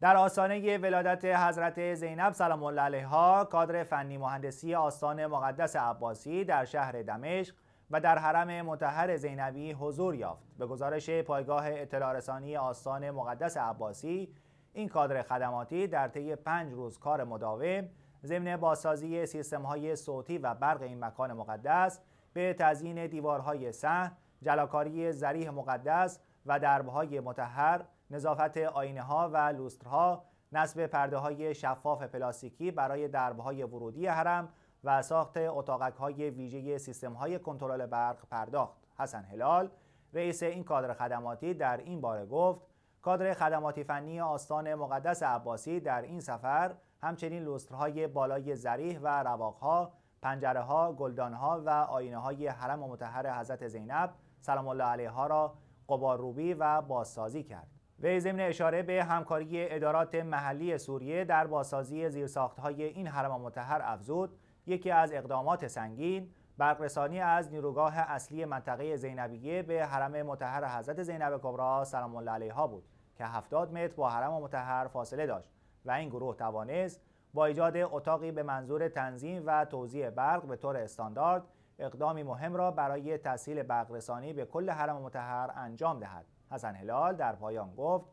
در آستانه ولادت حضرت زینب سلام الله علیها کادر فنی مهندسی آستان مقدس عباسی در شهر دمشق و در حرم متحر زینبی حضور یافت به گزارش پایگاه اطلاع رسانی آستان مقدس عباسی این کادر خدماتی در طی پنج روز کار مداوم ضمن بازسازی سیستم های صوتی و برق این مکان مقدس به تزیین دیوارهای سه، جلاکاری زریح مقدس و دربهای متحر نظافت آینه ها و لوسترها، نصب پرده های شفاف پلاستیکی برای درب های ورودی حرم و ساخت اتاقک های ویژه سیستم های کنترل برق پرداخت. حسن هلال رئیس این کادر خدماتی در این باره گفت کادر خدماتی فنی آستان مقدس عباسی در این سفر همچنین لوسترهای بالای زریح و رواقها، پنجره ها، گلدان ها و آینه های حرم متحر حضرت زینب سلام الله ها را قبارروبی و بازسازی کرد. وی ضمن اشاره به همکاری ادارات محلی سوریه در بازسازی زیرساختهای این حرم متحر افزود یکی از اقدامات سنگین برقرسانی از نیروگاه اصلی منطقه زینبیه به حرم متحر حضرت زینب کبرا سلام الله علیها بود که 70 متر با حرم متحر فاصله داشت و این گروه توانست با ایجاد اتاقی به منظور تنظیم و توزیع برق به طور استاندارد اقدامی مهم را برای تسهیل برقرسانی به کل حرم متحر انجام دهد حسن هلال در پایان گفت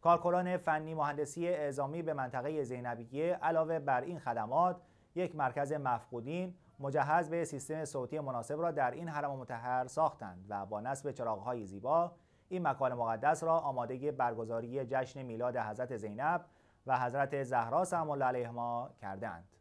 کارکنان فنی مهندسی اعزامی به منطقه زینبیه علاوه بر این خدمات یک مرکز مفقودین مجهز به سیستم صوتی مناسب را در این حرم متحر ساختند و با نصب چراغهای زیبا این مکان مقدس را آماده برگزاری جشن میلاد حضرت زینب و حضرت زهرا سلام الله علیهما کردند.